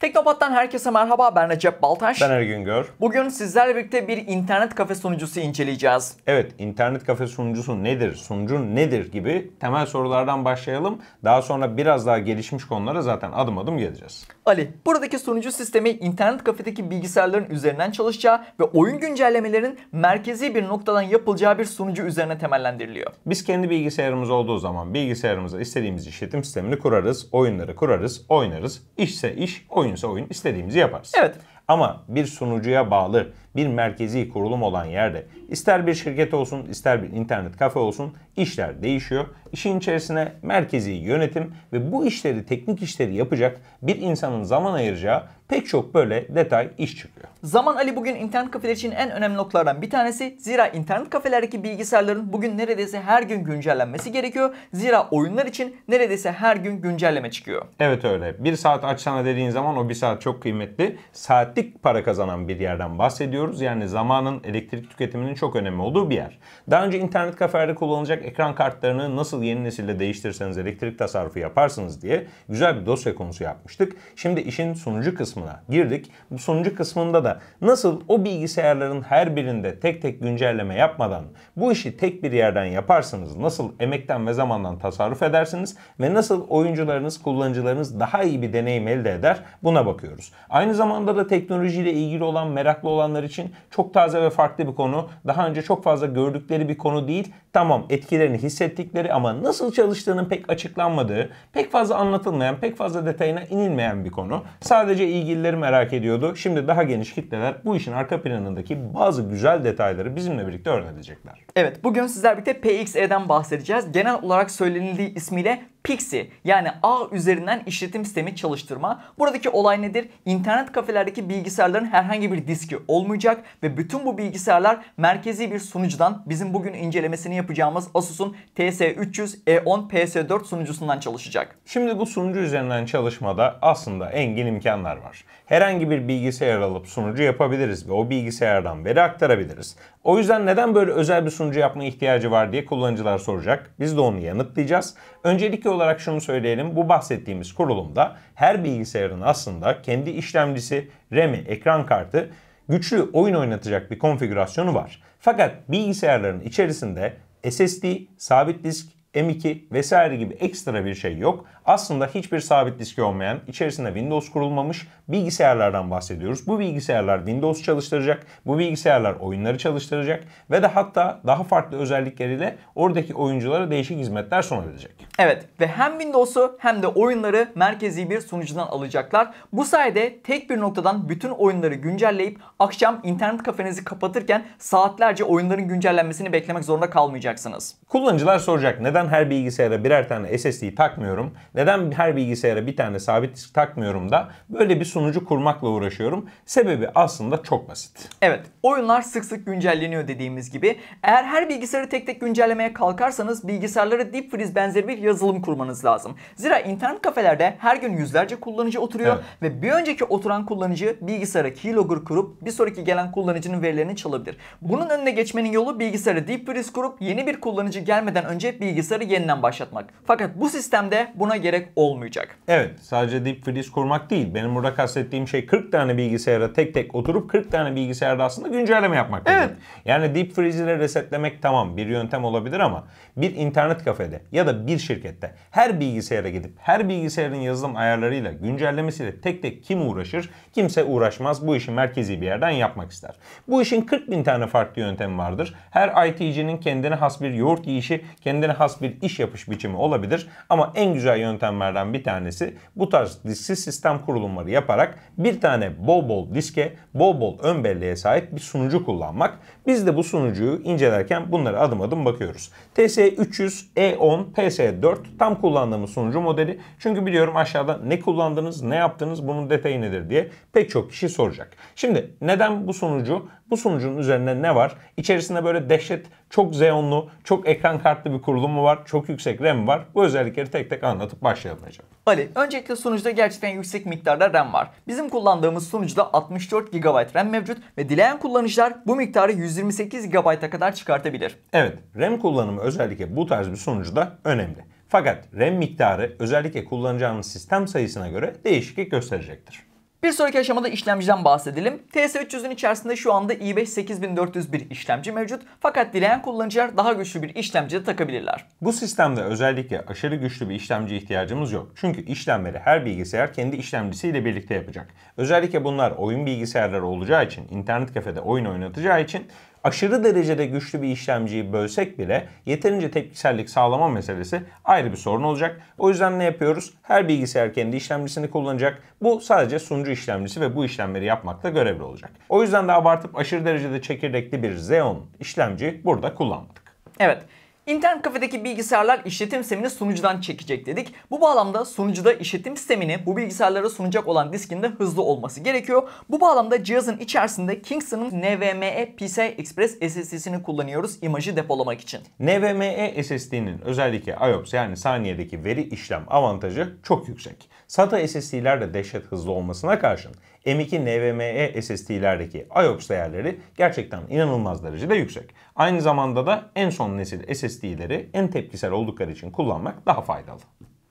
Teknopat'tan herkese merhaba ben Recep Baltaş. Ben Ergün Gör. Bugün sizlerle birlikte bir internet kafe sunucusu inceleyeceğiz. Evet internet kafe sunucusu nedir, sunucu nedir gibi temel sorulardan başlayalım. Daha sonra biraz daha gelişmiş konulara zaten adım adım geleceğiz. Ali buradaki sunucu sistemi internet kafedeki bilgisayarların üzerinden çalışacağı ve oyun güncellemelerin merkezi bir noktadan yapılacağı bir sunucu üzerine temellendiriliyor. Biz kendi bilgisayarımız olduğu zaman bilgisayarımıza istediğimiz işletim sistemini kurarız, oyunları kurarız, oynarız, işse iş, oyun oyunsa oyun istediğimizi yaparız. Evet. Ama bir sunucuya bağlı bir merkezi kurulum olan yerde İster bir şirket olsun, ister bir internet kafe olsun işler değişiyor. İşin içerisine merkezi yönetim ve bu işleri, teknik işleri yapacak bir insanın zaman ayıracağı pek çok böyle detay iş çıkıyor. Zaman Ali bugün internet kafeler için en önemli noktalardan bir tanesi. Zira internet kafelerdeki bilgisayarların bugün neredeyse her gün güncellenmesi gerekiyor. Zira oyunlar için neredeyse her gün güncelleme çıkıyor. Evet öyle. Bir saat açsana dediğin zaman o bir saat çok kıymetli. Saatlik para kazanan bir yerden bahsediyoruz. Yani zamanın elektrik tüketiminin çok önemli olduğu bir yer. Daha önce internet kafelerde kullanılacak ekran kartlarını nasıl yeni nesilde değiştirirseniz elektrik tasarrufu yaparsınız diye güzel bir dosya konusu yapmıştık. Şimdi işin sunucu kısmına girdik. Bu sunucu kısmında da nasıl o bilgisayarların her birinde tek tek güncelleme yapmadan bu işi tek bir yerden yaparsınız, nasıl emekten ve zamandan tasarruf edersiniz ve nasıl oyuncularınız, kullanıcılarınız daha iyi bir deneyim elde eder buna bakıyoruz. Aynı zamanda da teknolojiyle ilgili olan meraklı olanlar için çok taze ve farklı bir konu daha önce çok fazla gördükleri bir konu değil. Tamam etkilerini hissettikleri ama nasıl çalıştığının pek açıklanmadığı, pek fazla anlatılmayan, pek fazla detayına inilmeyen bir konu. Sadece ilgilileri merak ediyordu. Şimdi daha geniş kitleler bu işin arka planındaki bazı güzel detayları bizimle birlikte öğrenecekler. Evet bugün sizler birlikte PXE'den bahsedeceğiz. Genel olarak söylenildiği ismiyle Pixie yani ağ üzerinden işletim sistemi çalıştırma. Buradaki olay nedir? İnternet kafelerdeki bilgisayarların herhangi bir diski olmayacak ve bütün bu bilgisayarlar merkezi bir sunucudan bizim bugün incelemesini yapacağız yapacağımız Asus'un TS300 E10 PS4 sunucusundan çalışacak. Şimdi bu sunucu üzerinden çalışmada aslında engin imkanlar var. Herhangi bir bilgisayar alıp sunucu yapabiliriz ve o bilgisayardan veri aktarabiliriz. O yüzden neden böyle özel bir sunucu yapma ihtiyacı var diye kullanıcılar soracak. Biz de onu yanıtlayacağız. Öncelikli olarak şunu söyleyelim. Bu bahsettiğimiz kurulumda her bilgisayarın aslında kendi işlemcisi, RAM'i, ekran kartı güçlü oyun oynatacak bir konfigürasyonu var. Fakat bilgisayarların içerisinde SSD, sabit disk, M2 vesaire gibi ekstra bir şey yok. Aslında hiçbir sabit diski olmayan, içerisinde Windows kurulmamış bilgisayarlardan bahsediyoruz. Bu bilgisayarlar Windows çalıştıracak, bu bilgisayarlar oyunları çalıştıracak ve de hatta daha farklı özellikleriyle oradaki oyunculara değişik hizmetler sunabilecek. Evet ve hem Windows'u hem de oyunları merkezi bir sunucudan alacaklar. Bu sayede tek bir noktadan bütün oyunları güncelleyip akşam internet kafenizi kapatırken saatlerce oyunların güncellenmesini beklemek zorunda kalmayacaksınız. Kullanıcılar soracak neden neden her bilgisayara birer tane SSD takmıyorum? Neden her bilgisayara bir tane sabit disk takmıyorum da böyle bir sunucu kurmakla uğraşıyorum? Sebebi aslında çok basit. Evet, oyunlar sık sık güncelleniyor dediğimiz gibi. Eğer her bilgisayarı tek tek güncellemeye kalkarsanız bilgisayarlara deep freeze benzeri bir yazılım kurmanız lazım. Zira internet kafelerde her gün yüzlerce kullanıcı oturuyor evet. ve bir önceki oturan kullanıcı bilgisayara keylogger kurup bir sonraki gelen kullanıcının verilerini çalabilir. Bunun önüne geçmenin yolu bilgisayara deep freeze kurup yeni bir kullanıcı gelmeden önce bilgisayarı satışları yeniden başlatmak. Fakat bu sistemde buna gerek olmayacak. Evet sadece deep freeze kurmak değil. Benim burada kastettiğim şey 40 tane bilgisayara tek tek oturup 40 tane bilgisayarda aslında güncelleme yapmak. Evet. Dedim. Yani deep freeze ile resetlemek tamam bir yöntem olabilir ama bir internet kafede ya da bir şirkette her bilgisayara gidip her bilgisayarın yazılım ayarlarıyla güncellemesiyle tek tek kim uğraşır? Kimse uğraşmaz. Bu işi merkezi bir yerden yapmak ister. Bu işin 40 bin tane farklı yöntemi vardır. Her IT'cinin kendine has bir yoğurt yiyişi, kendine has bir bir iş yapış biçimi olabilir ama en güzel yöntemlerden bir tanesi bu tarz disksiz sistem kurulumları yaparak bir tane bol bol diske, bol bol ön belleğe sahip bir sunucu kullanmak. Biz de bu sunucuyu incelerken bunlara adım adım bakıyoruz. TS300, E10, PS4 tam kullandığımız sunucu modeli. Çünkü biliyorum aşağıda ne kullandınız, ne yaptınız, bunun detayı nedir diye pek çok kişi soracak. Şimdi neden bu sunucu? Bu sunucunun üzerinde ne var? İçerisinde böyle dehşet çok Xeon'lu, çok ekran kartlı bir kurulumu var, çok yüksek RAM var. Bu özellikleri tek tek anlatıp başlayalım Ali, öncelikle sunucuda gerçekten yüksek miktarda RAM var. Bizim kullandığımız sunucuda 64 GB RAM mevcut ve dileyen kullanıcılar bu miktarı 100 128 GB'a kadar çıkartabilir. Evet, RAM kullanımı özellikle bu tarz bir sonucu da önemli. Fakat RAM miktarı özellikle kullanacağınız sistem sayısına göre değişiklik gösterecektir. Bir sonraki aşamada işlemciden bahsedelim. TS300'ün içerisinde şu anda i5 8401 işlemci mevcut fakat dileyen kullanıcılar daha güçlü bir işlemci de takabilirler. Bu sistemde özellikle aşırı güçlü bir işlemci ihtiyacımız yok. Çünkü işlemleri her bilgisayar kendi işlemcisiyle birlikte yapacak. Özellikle bunlar oyun bilgisayarları olacağı için, internet kafede oyun oynatacağı için aşırı derecede güçlü bir işlemciyi bölsek bile yeterince tepkisellik sağlama meselesi ayrı bir sorun olacak. O yüzden ne yapıyoruz? Her bilgisayar kendi işlemcisini kullanacak. Bu sadece sunucu işlemcisi ve bu işlemleri yapmakta görevli olacak. O yüzden de abartıp aşırı derecede çekirdekli bir Xeon işlemci burada kullanmadık. Evet, İnternet kafedeki bilgisayarlar işletim sistemini sunucudan çekecek dedik. Bu bağlamda sunucuda işletim sistemini bu bilgisayarlara sunacak olan diskin de hızlı olması gerekiyor. Bu bağlamda cihazın içerisinde Kingston'ın NVMe PCI Express SSD'sini kullanıyoruz imajı depolamak için. NVMe SSD'nin özellikle IOPS yani saniyedeki veri işlem avantajı çok yüksek. SATA SSD'ler de dehşet hızlı olmasına karşın M2 NVMe SSD'lerdeki IOPS değerleri gerçekten inanılmaz derecede yüksek. Aynı zamanda da en son nesil SSD'leri en tepkisel oldukları için kullanmak daha faydalı.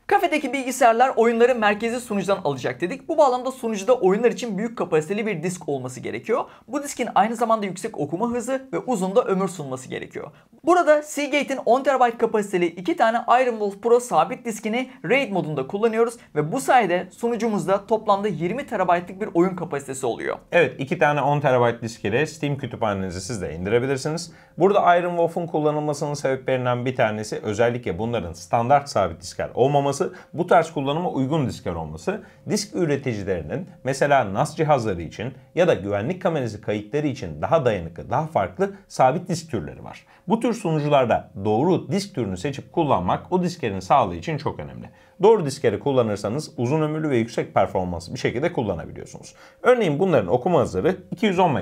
Kafedeki bilgisayarlar oyunları merkezi sunucudan alacak dedik. Bu bağlamda sunucuda oyunlar için büyük kapasiteli bir disk olması gerekiyor. Bu diskin aynı zamanda yüksek okuma hızı ve uzun da ömür sunması gerekiyor. Burada Seagate'in 10 TB kapasiteli 2 tane Iron Wolf Pro sabit diskini RAID modunda kullanıyoruz ve bu sayede sunucumuzda toplamda 20 TB'lık bir oyun kapasitesi oluyor. Evet 2 tane 10 TB disk ile Steam kütüphanenizi siz de indirebilirsiniz. Burada Iron Wolf'un kullanılmasının sebeplerinden bir tanesi özellikle bunların standart sabit diskler olmaması olması, bu tarz kullanıma uygun diskler olması, disk üreticilerinin mesela NAS cihazları için ya da güvenlik kamerası kayıtları için daha dayanıklı, daha farklı sabit disk türleri var. Bu tür sunucularda doğru disk türünü seçip kullanmak o disklerin sağlığı için çok önemli. Doğru diskleri kullanırsanız uzun ömürlü ve yüksek performanslı bir şekilde kullanabiliyorsunuz. Örneğin bunların okuma hızları 210 MB.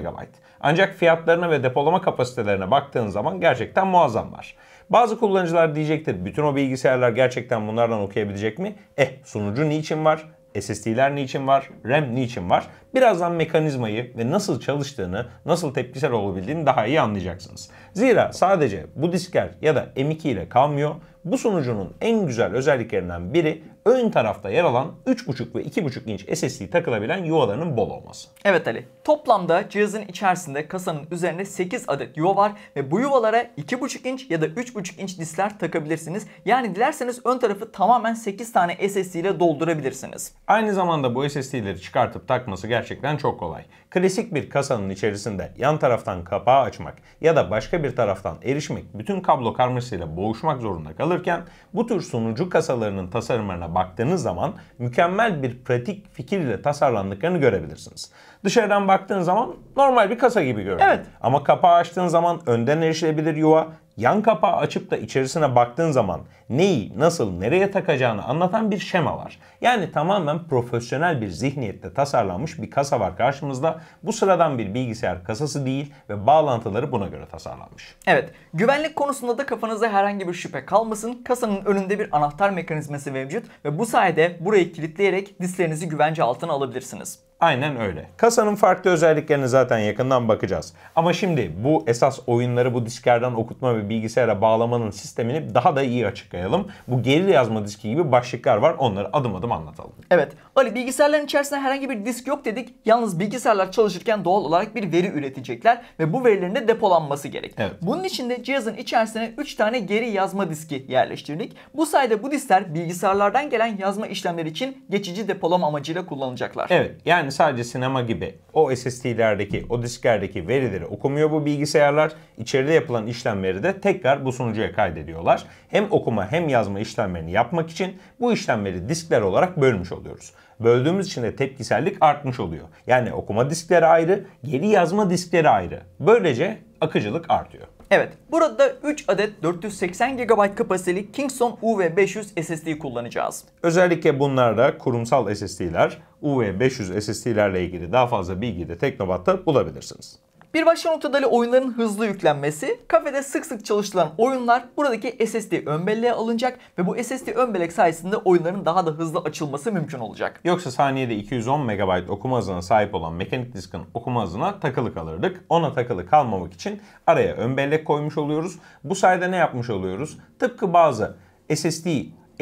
Ancak fiyatlarına ve depolama kapasitelerine baktığınız zaman gerçekten muazzam var. Bazı kullanıcılar diyecektir bütün o bilgisayarlar gerçekten bunlardan okuyabilecek mi? Eh sunucu niçin var? SSD'ler niçin var? RAM niçin var? birazdan mekanizmayı ve nasıl çalıştığını, nasıl tepkisel olabildiğini daha iyi anlayacaksınız. Zira sadece bu diskler ya da M2 ile kalmıyor. Bu sunucunun en güzel özelliklerinden biri ön tarafta yer alan 3.5 ve 2.5 inç SSD takılabilen yuvalarının bol olması. Evet Ali. Toplamda cihazın içerisinde kasanın üzerinde 8 adet yuva var ve bu yuvalara 2.5 inç ya da 3.5 inç diskler takabilirsiniz. Yani dilerseniz ön tarafı tamamen 8 tane SSD ile doldurabilirsiniz. Aynı zamanda bu SSD'leri çıkartıp takması gerçekten gerçekten çok kolay. Klasik bir kasanın içerisinde yan taraftan kapağı açmak ya da başka bir taraftan erişmek bütün kablo karmasıyla boğuşmak zorunda kalırken bu tür sunucu kasalarının tasarımlarına baktığınız zaman mükemmel bir pratik fikir ile tasarlandıklarını görebilirsiniz. Dışarıdan baktığın zaman normal bir kasa gibi görünüyor. Evet. Ama kapağı açtığın zaman önden erişilebilir yuva, yan kapağı açıp da içerisine baktığın zaman neyi, nasıl, nereye takacağını anlatan bir şema var. Yani tamamen profesyonel bir zihniyette tasarlanmış bir kasa var karşımızda. Bu sıradan bir bilgisayar kasası değil ve bağlantıları buna göre tasarlanmış. Evet, güvenlik konusunda da kafanızda herhangi bir şüphe kalmasın. Kasanın önünde bir anahtar mekanizması mevcut ve bu sayede burayı kilitleyerek dislerinizi güvence altına alabilirsiniz. Aynen öyle. Kasanın farklı özelliklerini zaten yakından bakacağız. Ama şimdi bu esas oyunları bu disklerden okutma ve bilgisayara bağlamanın sistemini daha da iyi açıklayalım. Bu geri yazma diski gibi başlıklar var. Onları adım adım anlatalım. Evet. Ali bilgisayarların içerisinde herhangi bir disk yok dedik. Yalnız bilgisayarlar çalışırken doğal olarak bir veri üretecekler ve bu verilerin de depolanması gerek. Evet. Bunun için de cihazın içerisine 3 tane geri yazma diski yerleştirdik. Bu sayede bu diskler bilgisayarlardan gelen yazma işlemleri için geçici depolama amacıyla kullanılacaklar. Evet. Yani sadece sinema gibi o SSD'lerdeki, o disklerdeki verileri okumuyor bu bilgisayarlar. İçeride yapılan işlemleri de tekrar bu sunucuya kaydediyorlar. Hem okuma hem yazma işlemlerini yapmak için bu işlemleri diskler olarak bölmüş oluyoruz. Böldüğümüz için de tepkisellik artmış oluyor. Yani okuma diskleri ayrı, geri yazma diskleri ayrı. Böylece akıcılık artıyor. Evet, burada 3 adet 480 GB kapasiteli Kingston UV500 SSD kullanacağız. Özellikle bunlar da kurumsal SSD'ler, UV500 e SSD'lerle ilgili daha fazla bilgiyi de Teknobat'ta bulabilirsiniz. Bir başka noktada oyunların hızlı yüklenmesi, kafede sık sık çalışılan oyunlar buradaki SSD ön belleğe alınacak ve bu SSD ön bellek sayesinde oyunların daha da hızlı açılması mümkün olacak. Yoksa saniyede 210 MB okuma hızına sahip olan mekanik diskin okuma hızına takılı kalırdık. Ona takılı kalmamak için araya ön bellek koymuş oluyoruz. Bu sayede ne yapmış oluyoruz? Tıpkı bazı SSD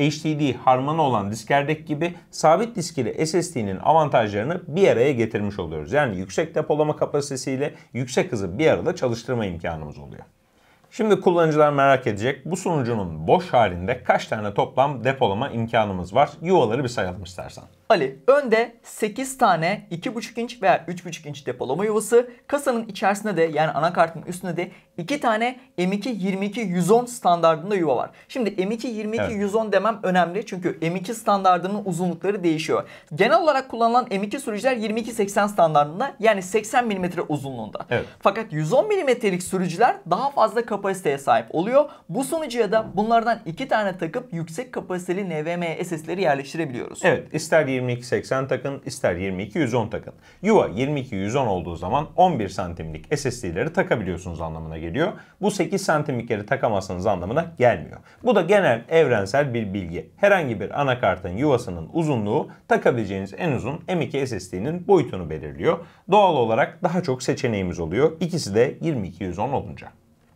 HDD harmanı olan disklerdeki gibi sabit disk ile SSD'nin avantajlarını bir araya getirmiş oluyoruz. Yani yüksek depolama kapasitesiyle yüksek hızı bir arada çalıştırma imkanımız oluyor. Şimdi kullanıcılar merak edecek bu sunucunun boş halinde kaç tane toplam depolama imkanımız var? Yuvaları bir sayalım istersen. Ali önde 8 tane 2,5 inç veya 3,5 inç depolama yuvası. Kasanın içerisinde de yani anakartın üstünde de 2 tane m 2 22 standartında yuva var. Şimdi m 2 22 evet. demem önemli çünkü M2 standartının uzunlukları değişiyor. Genel olarak kullanılan M2 sürücüler 2280 80 standartında yani 80 mm uzunluğunda. Evet. Fakat 110 mm'lik sürücüler daha fazla kapasiteye sahip oluyor. Bu sonucuya da bunlardan 2 tane takıp yüksek kapasiteli NVMe SS'leri yerleştirebiliyoruz. Evet ister 2280 takın ister 2210 takın. Yuva 2210 olduğu zaman 11 santimlik SSD'leri takabiliyorsunuz anlamına geliyor. Bu 8 santimlikleri takamazsınız anlamına gelmiyor. Bu da genel evrensel bir bilgi. Herhangi bir anakartın yuvasının uzunluğu takabileceğiniz en uzun M2 SSD'nin boyutunu belirliyor. Doğal olarak daha çok seçeneğimiz oluyor. İkisi de 2210 olunca.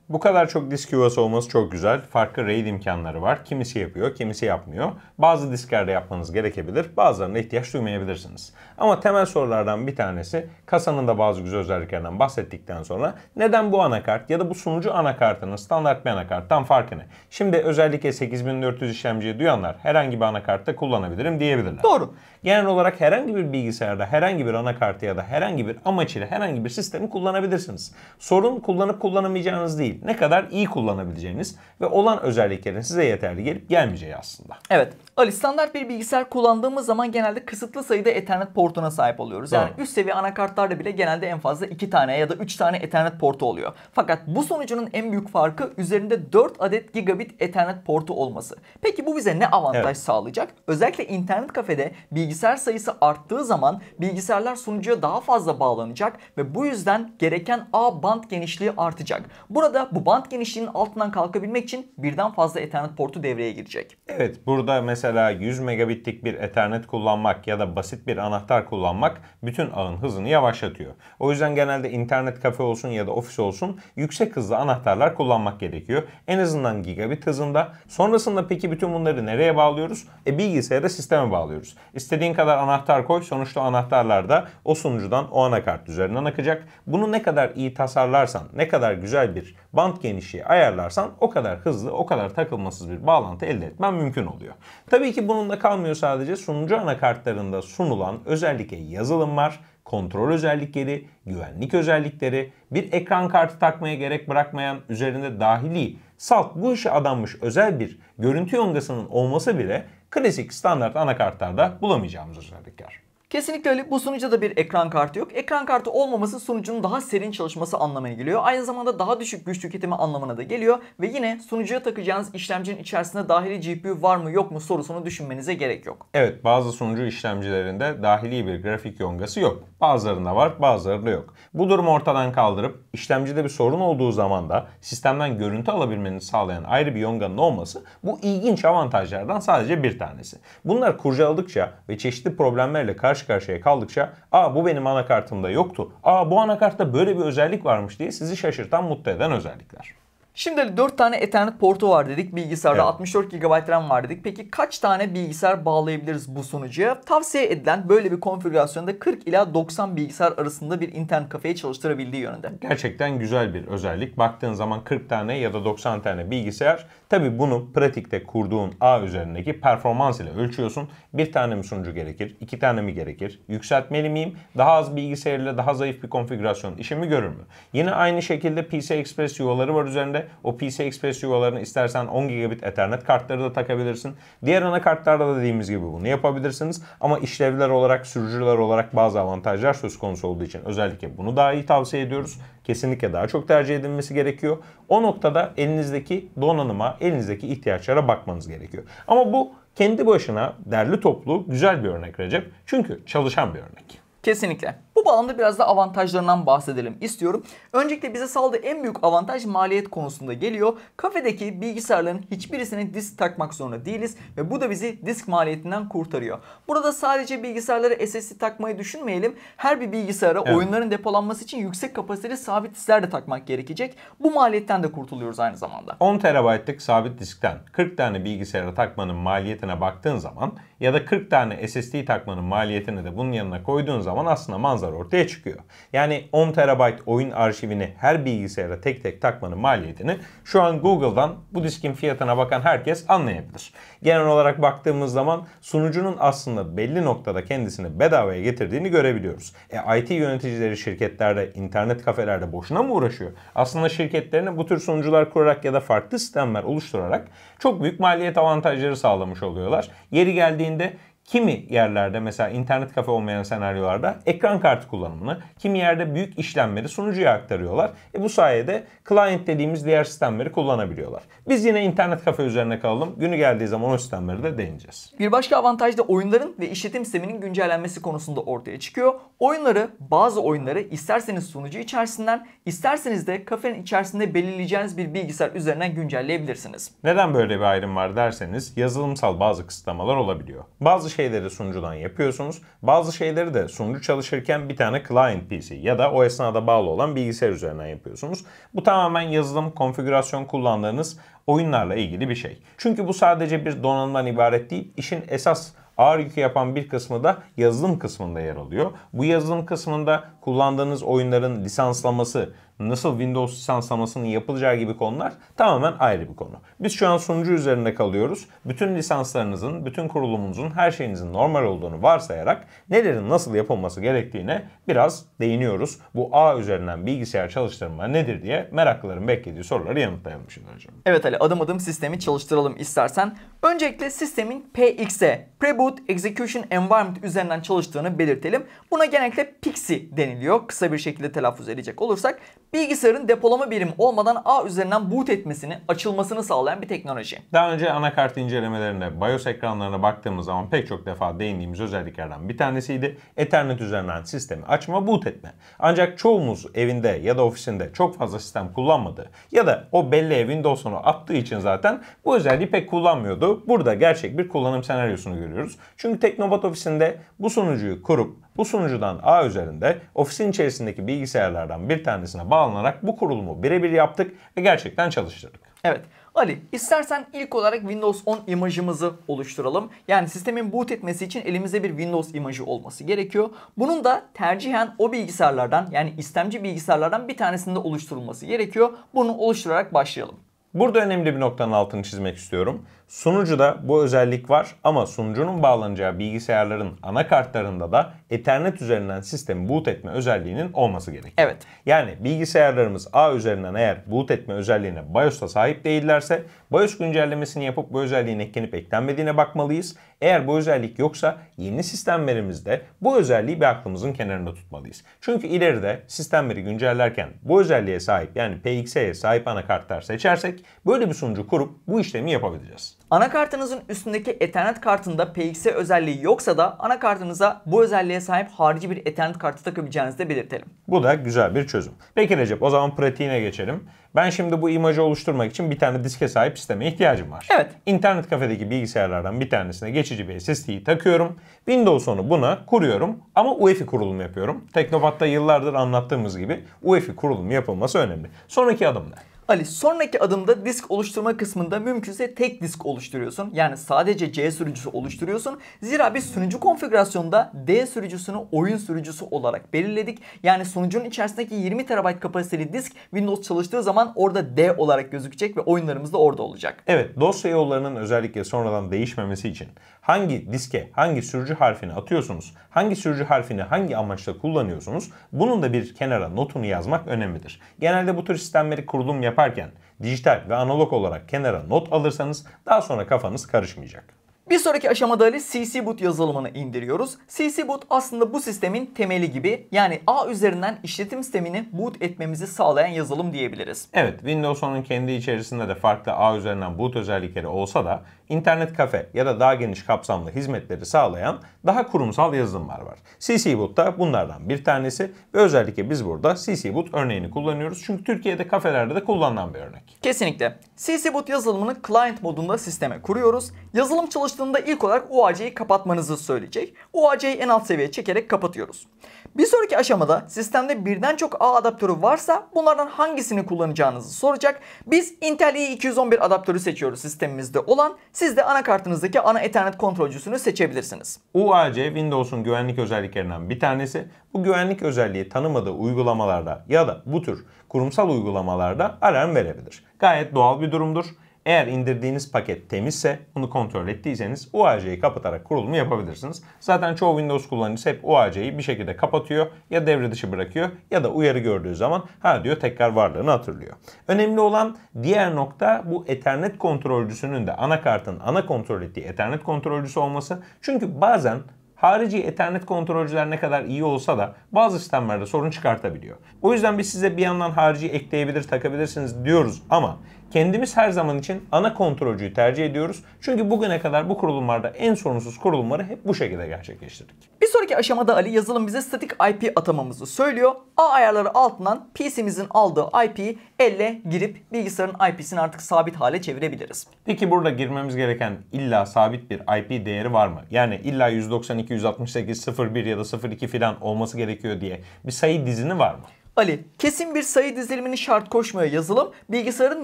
Bu kadar çok disk yuvası olması çok güzel. Farklı RAID imkanları var. Kimisi yapıyor, kimisi yapmıyor. Bazı disklerde yapmanız gerekebilir, bazılarına ihtiyaç duymayabilirsiniz. Ama temel sorulardan bir tanesi, kasanın da bazı güzel özelliklerinden bahsettikten sonra neden bu anakart ya da bu sunucu anakartının standart bir anakarttan farkı ne? Şimdi özellikle 8400 işlemciyi duyanlar herhangi bir anakartta kullanabilirim diyebilirler. Doğru. Genel olarak herhangi bir bilgisayarda, herhangi bir anakartı ya da herhangi bir amaç ile herhangi bir sistemi kullanabilirsiniz. Sorun kullanıp kullanamayacağınız değil değil. Ne kadar iyi kullanabileceğiniz ve olan özelliklerin size yeterli gelip gelmeyeceği aslında. Evet. Ali standart bir bilgisayar kullandığımız zaman genelde kısıtlı sayıda Ethernet portuna sahip oluyoruz. Yani üst seviye anakartlarda bile genelde en fazla 2 tane ya da 3 tane Ethernet portu oluyor. Fakat bu sonucunun en büyük farkı üzerinde 4 adet gigabit Ethernet portu olması. Peki bu bize ne avantaj evet. sağlayacak? Özellikle internet kafede bilgisayar sayısı arttığı zaman bilgisayarlar sunucuya daha fazla bağlanacak ve bu yüzden gereken A band genişliği artacak. Burada bu band genişliğinin altından kalkabilmek için birden fazla Ethernet portu devreye girecek. Evet burada mesela mesela 100 megabitlik bir Ethernet kullanmak ya da basit bir anahtar kullanmak bütün ağın hızını yavaşlatıyor. O yüzden genelde internet kafe olsun ya da ofis olsun yüksek hızlı anahtarlar kullanmak gerekiyor. En azından gigabit hızında. Sonrasında peki bütün bunları nereye bağlıyoruz? E bilgisayara sisteme bağlıyoruz. İstediğin kadar anahtar koy. Sonuçta anahtarlar da o sunucudan o anakart üzerinden akacak. Bunu ne kadar iyi tasarlarsan, ne kadar güzel bir bant genişliği ayarlarsan o kadar hızlı, o kadar takılmasız bir bağlantı elde etmen mümkün oluyor. Tabii ki bununla kalmıyor sadece sunucu anakartlarında sunulan özellikle var, kontrol özellikleri, güvenlik özellikleri, bir ekran kartı takmaya gerek bırakmayan üzerinde dahili salt bu işe adanmış özel bir görüntü yongasının olması bile klasik standart anakartlarda bulamayacağımız özellikler. Kesinlikle öyle. Bu sunucuda da bir ekran kartı yok. Ekran kartı olmaması sunucunun daha serin çalışması anlamına geliyor. Aynı zamanda daha düşük güç tüketimi anlamına da geliyor. Ve yine sunucuya takacağınız işlemcinin içerisinde dahili GPU var mı yok mu sorusunu düşünmenize gerek yok. Evet bazı sunucu işlemcilerinde dahili bir grafik yongası yok. Bazılarında var bazılarında yok. Bu durumu ortadan kaldırıp işlemcide bir sorun olduğu zaman da sistemden görüntü alabilmeni sağlayan ayrı bir yonganın olması bu ilginç avantajlardan sadece bir tanesi. Bunlar kurcaladıkça ve çeşitli problemlerle karşı karşı karşıya kaldıkça aa bu benim anakartımda yoktu, aa bu anakartta böyle bir özellik varmış diye sizi şaşırtan mutlu eden özellikler. Şimdi 4 tane Ethernet portu var dedik. Bilgisayarda evet. 64 GB RAM var dedik. Peki kaç tane bilgisayar bağlayabiliriz bu sunucuya? Tavsiye edilen böyle bir konfigürasyonda 40 ila 90 bilgisayar arasında bir internet kafeye çalıştırabildiği yönünde. Gerçekten güzel bir özellik. Baktığın zaman 40 tane ya da 90 tane bilgisayar. Tabi bunu pratikte kurduğun ağ üzerindeki performans ile ölçüyorsun. Bir tane mi sunucu gerekir? iki tane mi gerekir? Yükseltmeli miyim? Daha az bilgisayarla daha zayıf bir konfigürasyon işimi görür mü? Yine aynı şekilde PC Express yuvaları var üzerinde o PCI Express yuvalarını istersen 10 gigabit Ethernet kartları da takabilirsin. Diğer anakartlarda da dediğimiz gibi bunu yapabilirsiniz. Ama işlevler olarak, sürücüler olarak bazı avantajlar söz konusu olduğu için özellikle bunu daha iyi tavsiye ediyoruz. Kesinlikle daha çok tercih edilmesi gerekiyor. O noktada elinizdeki donanıma, elinizdeki ihtiyaçlara bakmanız gerekiyor. Ama bu kendi başına derli toplu güzel bir örnek Recep. Çünkü çalışan bir örnek. Kesinlikle. Bu bağlamda biraz da avantajlarından bahsedelim istiyorum. Öncelikle bize sağladığı en büyük avantaj maliyet konusunda geliyor. Kafedeki bilgisayarların hiçbirisine disk takmak zorunda değiliz ve bu da bizi disk maliyetinden kurtarıyor. Burada sadece bilgisayarlara SSD takmayı düşünmeyelim. Her bir bilgisayara evet. oyunların depolanması için yüksek kapasiteli sabit diskler de takmak gerekecek. Bu maliyetten de kurtuluyoruz aynı zamanda. 10 TB'lık sabit diskten 40 tane bilgisayara takmanın maliyetine baktığın zaman ya da 40 tane SSD takmanın maliyetini de bunun yanına koyduğun zaman aslında manzar ortaya çıkıyor. Yani 10 TB oyun arşivini her bilgisayara tek tek takmanın maliyetini şu an Google'dan bu diskin fiyatına bakan herkes anlayabilir. Genel olarak baktığımız zaman sunucunun aslında belli noktada kendisini bedavaya getirdiğini görebiliyoruz. E, IT yöneticileri şirketlerde, internet kafelerde boşuna mı uğraşıyor? Aslında şirketlerine bu tür sunucular kurarak ya da farklı sistemler oluşturarak çok büyük maliyet avantajları sağlamış oluyorlar. Yeri geldiği geldiğinde Kimi yerlerde mesela internet kafe olmayan senaryolarda ekran kartı kullanımını, kimi yerde büyük işlemleri sunucuya aktarıyorlar. E bu sayede client dediğimiz diğer sistemleri kullanabiliyorlar. Biz yine internet kafe üzerine kalalım. Günü geldiği zaman o sistemleri de deneyeceğiz. Bir başka avantaj da oyunların ve işletim sisteminin güncellenmesi konusunda ortaya çıkıyor. Oyunları, bazı oyunları isterseniz sunucu içerisinden, isterseniz de kafenin içerisinde belirleyeceğiniz bir bilgisayar üzerinden güncelleyebilirsiniz. Neden böyle bir ayrım var derseniz yazılımsal bazı kısıtlamalar olabiliyor. Bazı şeyleri sunucudan yapıyorsunuz. Bazı şeyleri de sunucu çalışırken bir tane client PC ya da o esnada bağlı olan bilgisayar üzerinden yapıyorsunuz. Bu tamamen yazılım, konfigürasyon kullandığınız oyunlarla ilgili bir şey. Çünkü bu sadece bir donanımdan ibaret değil, işin esas ağır yükü yapan bir kısmı da yazılım kısmında yer alıyor. Bu yazılım kısmında kullandığınız oyunların lisanslaması, nasıl Windows lisanslamasının yapılacağı gibi konular tamamen ayrı bir konu. Biz şu an sunucu üzerinde kalıyoruz. Bütün lisanslarınızın, bütün kurulumunuzun, her şeyinizin normal olduğunu varsayarak nelerin nasıl yapılması gerektiğine biraz değiniyoruz. Bu A üzerinden bilgisayar çalıştırma nedir diye meraklıların beklediği soruları yanıtlayalım şimdi şey hocam. Evet Ali adım adım sistemi çalıştıralım istersen. Öncelikle sistemin PXE, Preboot Execution Environment üzerinden çalıştığını belirtelim. Buna genellikle Pixie deniliyor. Kısa bir şekilde telaffuz edecek olursak bilgisayarın depolama birim olmadan ağ üzerinden boot etmesini, açılmasını sağlayan bir teknoloji. Daha önce anakart incelemelerinde BIOS ekranlarına baktığımız zaman pek çok defa değindiğimiz özelliklerden bir tanesiydi. Ethernet üzerinden sistemi açma, boot etme. Ancak çoğumuz evinde ya da ofisinde çok fazla sistem kullanmadı ya da o belleğe Windows'unu attığı için zaten bu özelliği pek kullanmıyordu. Burada gerçek bir kullanım senaryosunu görüyoruz. Çünkü Teknobat ofisinde bu sunucuyu kurup bu sunucudan ağ üzerinde ofisin içerisindeki bilgisayarlardan bir tanesine bağlanarak bu kurulumu birebir yaptık ve gerçekten çalıştırdık. Evet. Ali istersen ilk olarak Windows 10 imajımızı oluşturalım. Yani sistemin boot etmesi için elimizde bir Windows imajı olması gerekiyor. Bunun da tercihen o bilgisayarlardan yani istemci bilgisayarlardan bir tanesinde oluşturulması gerekiyor. Bunu oluşturarak başlayalım. Burada önemli bir noktanın altını çizmek istiyorum. Sunucuda bu özellik var ama sunucunun bağlanacağı bilgisayarların anakartlarında da Ethernet üzerinden sistemi boot etme özelliğinin olması gerekiyor. Evet. Yani bilgisayarlarımız A üzerinden eğer boot etme özelliğine BIOS'ta sahip değillerse BIOS güncellemesini yapıp bu özelliğin eklenip eklenmediğine bakmalıyız. Eğer bu özellik yoksa yeni sistemlerimizde bu özelliği bir aklımızın kenarında tutmalıyız. Çünkü ileride sistemleri güncellerken bu özelliğe sahip yani PXE'ye sahip anakartlar seçersek böyle bir sunucu kurup bu işlemi yapabileceğiz. Anakartınızın üstündeki Ethernet kartında PXE özelliği yoksa da anakartınıza bu özelliğe sahip harici bir Ethernet kartı takabileceğinizi de belirtelim. Bu da güzel bir çözüm. Peki Recep o zaman pratiğine geçelim. Ben şimdi bu imajı oluşturmak için bir tane diske sahip sisteme ihtiyacım var. Evet. İnternet kafedeki bilgisayarlardan bir tanesine geçici bir SSD'yi takıyorum. Windows onu buna kuruyorum ama UEFI kurulumu yapıyorum. Teknopat'ta yıllardır anlattığımız gibi UEFI kurulumu yapılması önemli. Sonraki adım ne? Ali sonraki adımda disk oluşturma kısmında mümkünse tek disk oluşturuyorsun. Yani sadece C sürücüsü oluşturuyorsun. Zira biz sürücü konfigürasyonunda D sürücüsünü oyun sürücüsü olarak belirledik. Yani sunucunun içerisindeki 20 TB kapasiteli disk Windows çalıştığı zaman orada D olarak gözükecek ve oyunlarımız da orada olacak. Evet dosya yollarının özellikle sonradan değişmemesi için hangi diske hangi sürücü harfini atıyorsunuz, hangi sürücü harfini hangi amaçla kullanıyorsunuz bunun da bir kenara notunu yazmak önemlidir. Genelde bu tür sistemleri kurulum yapan yaparken dijital ve analog olarak kenara not alırsanız daha sonra kafanız karışmayacak. Bir sonraki aşamada Ali Boot yazılımını indiriyoruz. CC Boot aslında bu sistemin temeli gibi yani A üzerinden işletim sistemini boot etmemizi sağlayan yazılım diyebiliriz. Evet Windows 10'un kendi içerisinde de farklı A üzerinden boot özellikleri olsa da internet kafe ya da daha geniş kapsamlı hizmetleri sağlayan daha kurumsal yazılımlar var. CCBoot da bunlardan bir tanesi ve özellikle biz burada CCBoot örneğini kullanıyoruz. Çünkü Türkiye'de kafelerde de kullanılan bir örnek. Kesinlikle. CCBoot yazılımını client modunda sisteme kuruyoruz. Yazılım çalıştığında ilk olarak UAC'yi kapatmanızı söyleyecek. UAC'yi en alt seviyeye çekerek kapatıyoruz. Bir sonraki aşamada sistemde birden çok ağ adaptörü varsa bunlardan hangisini kullanacağınızı soracak. Biz Intel i211 adaptörü seçiyoruz sistemimizde olan. Siz de anakartınızdaki ana Ethernet kontrolcüsünü seçebilirsiniz. UAC Windows'un güvenlik özelliklerinden bir tanesi. Bu güvenlik özelliği tanımadığı uygulamalarda ya da bu tür kurumsal uygulamalarda alarm verebilir. Gayet doğal bir durumdur. Eğer indirdiğiniz paket temizse onu kontrol ettiyseniz UAC'yi kapatarak kurulumu yapabilirsiniz. Zaten çoğu Windows kullanıcısı hep UAC'yi bir şekilde kapatıyor ya devre dışı bırakıyor ya da uyarı gördüğü zaman ha diyor tekrar varlığını hatırlıyor. Önemli olan diğer nokta bu Ethernet kontrolcüsünün de anakartın ana kontrol ettiği Ethernet kontrolcüsü olması. Çünkü bazen Harici Ethernet kontrolcüler ne kadar iyi olsa da bazı sistemlerde sorun çıkartabiliyor. O yüzden biz size bir yandan harici ekleyebilir, takabilirsiniz diyoruz ama kendimiz her zaman için ana kontrolcüyü tercih ediyoruz. Çünkü bugüne kadar bu kurulumlarda en sorunsuz kurulumları hep bu şekilde gerçekleştirdik. Bir sonraki aşamada Ali yazılım bize statik IP atamamızı söylüyor. A ayarları altından PC'mizin aldığı IP'yi elle girip bilgisayarın IP'sini artık sabit hale çevirebiliriz. Peki burada girmemiz gereken illa sabit bir IP değeri var mı? Yani illa 192, 168, 01 ya da 02 filan olması gerekiyor diye bir sayı dizini var mı? Ali, kesin bir sayı dizilimini şart koşmaya yazılım, bilgisayarın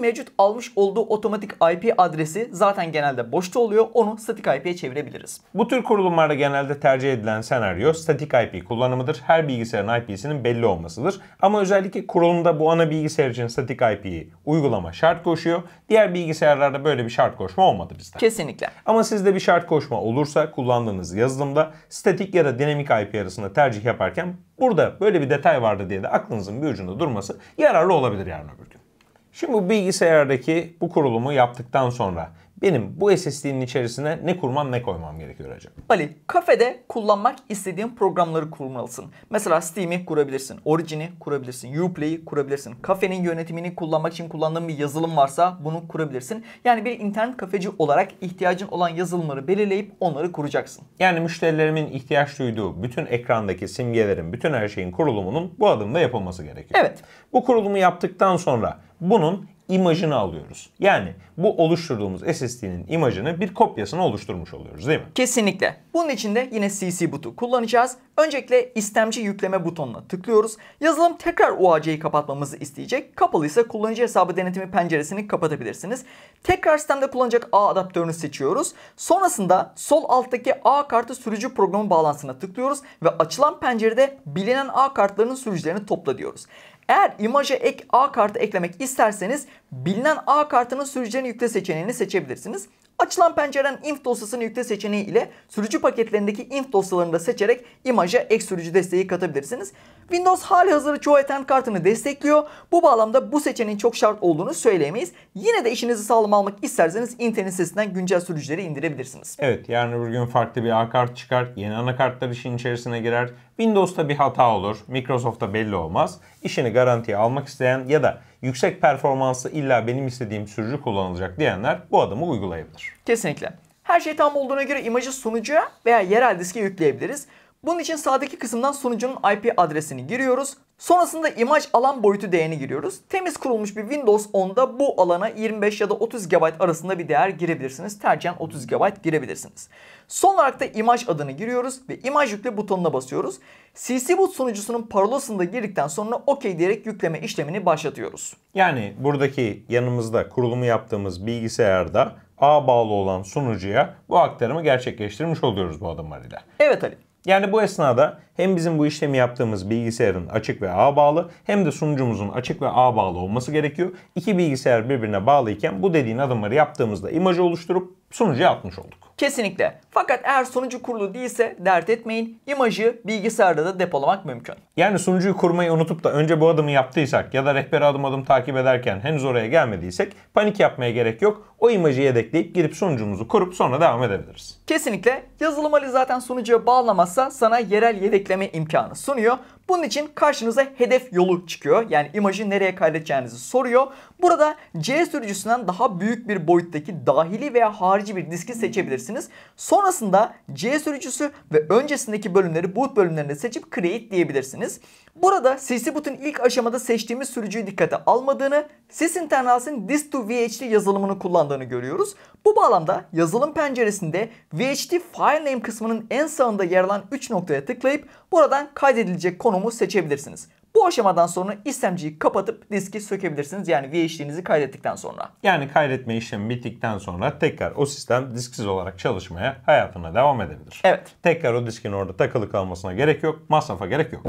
mevcut almış olduğu otomatik IP adresi zaten genelde boşta oluyor, onu statik IP'ye çevirebiliriz. Bu tür kurulumlarda genelde tercih edilen senaryo statik IP kullanımıdır. Her bilgisayarın IP'sinin belli olmasıdır. Ama özellikle kurulumda bu ana bilgisayar için statik IP'yi uygulama şart koşuyor. Diğer bilgisayarlarda böyle bir şart koşma olmadı bizde. Kesinlikle. Ama sizde bir şart koşma olursa kullandığınız yazılımda statik ya da dinamik IP arasında tercih yaparken burada böyle bir detay vardı diye de aklınızda aklınızın bir ucunda durması yararlı olabilir yarın öbür gün. Şimdi bu bilgisayardaki bu kurulumu yaptıktan sonra benim bu SSD'nin içerisine ne kurmam ne koymam gerekiyor acaba? Ali, kafede kullanmak istediğin programları kurmalısın. Mesela Steam'i kurabilirsin, Origin'i kurabilirsin, Uplay'i kurabilirsin. Kafenin yönetimini kullanmak için kullandığın bir yazılım varsa bunu kurabilirsin. Yani bir internet kafeci olarak ihtiyacın olan yazılımları belirleyip onları kuracaksın. Yani müşterilerimin ihtiyaç duyduğu bütün ekrandaki simgelerin, bütün her şeyin kurulumunun bu adımda yapılması gerekiyor. Evet. Bu kurulumu yaptıktan sonra bunun imajını alıyoruz. Yani bu oluşturduğumuz SSD'nin imajını bir kopyasını oluşturmuş oluyoruz değil mi? Kesinlikle. Bunun için de yine CC boot'u kullanacağız. Öncelikle istemci yükleme butonuna tıklıyoruz. Yazılım tekrar OAC'yi kapatmamızı isteyecek. Kapalı ise kullanıcı hesabı denetimi penceresini kapatabilirsiniz. Tekrar sistemde kullanacak A adaptörünü seçiyoruz. Sonrasında sol alttaki A kartı sürücü programı bağlantısına tıklıyoruz ve açılan pencerede bilinen A kartlarının sürücülerini topla diyoruz. Eğer imaja ek A kartı eklemek isterseniz bilinen A kartının sürücülerini yükle seçeneğini seçebilirsiniz. Açılan pencereden inf dosyasını yükle seçeneği ile sürücü paketlerindeki inf dosyalarını da seçerek imaja ek sürücü desteği katabilirsiniz. Windows hali hazırda çoğu Ethernet kartını destekliyor. Bu bağlamda bu seçeneğin çok şart olduğunu söyleyemeyiz. Yine de işinizi sağlam almak isterseniz internet sitesinden güncel sürücüleri indirebilirsiniz. Evet yarın bir gün farklı bir a kart çıkar. Yeni anakartlar işin içerisine girer. Windows'ta bir hata olur. Microsoft'ta belli olmaz. İşini garantiye almak isteyen ya da yüksek performanslı illa benim istediğim sürücü kullanılacak diyenler bu adımı uygulayabilir. Kesinlikle. Her şey tam olduğuna göre imajı sunucuya veya yerel diske yükleyebiliriz. Bunun için sağdaki kısımdan sunucunun IP adresini giriyoruz. Sonrasında imaj alan boyutu değerini giriyoruz. Temiz kurulmuş bir Windows 10'da bu alana 25 ya da 30 GB arasında bir değer girebilirsiniz. Tercihen 30 GB girebilirsiniz. Son olarak da imaj adını giriyoruz ve imaj yükle butonuna basıyoruz. CC Boot sunucusunun parolasını da girdikten sonra OK diyerek yükleme işlemini başlatıyoruz. Yani buradaki yanımızda kurulumu yaptığımız bilgisayarda ağ bağlı olan sunucuya bu aktarımı gerçekleştirmiş oluyoruz bu adımlarıyla. Evet Ali. Yani bu esnada hem bizim bu işlemi yaptığımız bilgisayarın açık ve ağ bağlı hem de sunucumuzun açık ve ağ bağlı olması gerekiyor. İki bilgisayar birbirine bağlıyken bu dediğin adımları yaptığımızda imajı oluşturup sunucuya atmış olduk. Kesinlikle. Fakat eğer sunucu kurulu değilse dert etmeyin. İmajı bilgisayarda da depolamak mümkün. Yani sunucuyu kurmayı unutup da önce bu adımı yaptıysak ya da rehberi adım adım takip ederken henüz oraya gelmediysek panik yapmaya gerek yok. O imajı yedekleyip girip sunucumuzu kurup sonra devam edebiliriz. Kesinlikle. Yazılım Ali zaten sunucuya bağlamazsa sana yerel yedekleme imkanı sunuyor. Bunun için karşınıza hedef yolu çıkıyor. Yani imajı nereye kaydedeceğinizi soruyor. Burada C sürücüsünden daha büyük bir boyuttaki dahili veya harici bir diski seçebilirsiniz. Sonrasında C sürücüsü ve öncesindeki bölümleri boot bölümlerinde seçip create diyebilirsiniz. Burada Sisibut'un ilk aşamada seçtiğimiz sürücüyü dikkate almadığını, sysinternals'in Dist2VHD yazılımını kullandığını görüyoruz. Bu bağlamda yazılım penceresinde VHD file name kısmının en sağında yer alan 3 noktaya tıklayıp buradan kaydedilecek konumu seçebilirsiniz. Bu aşamadan sonra istemciyi kapatıp diski sökebilirsiniz. Yani VHD'nizi kaydettikten sonra. Yani kaydetme işlemi bittikten sonra tekrar o sistem disksiz olarak çalışmaya hayatına devam edebilir. Evet. Tekrar o diskin orada takılı kalmasına gerek yok. Masrafa gerek yok.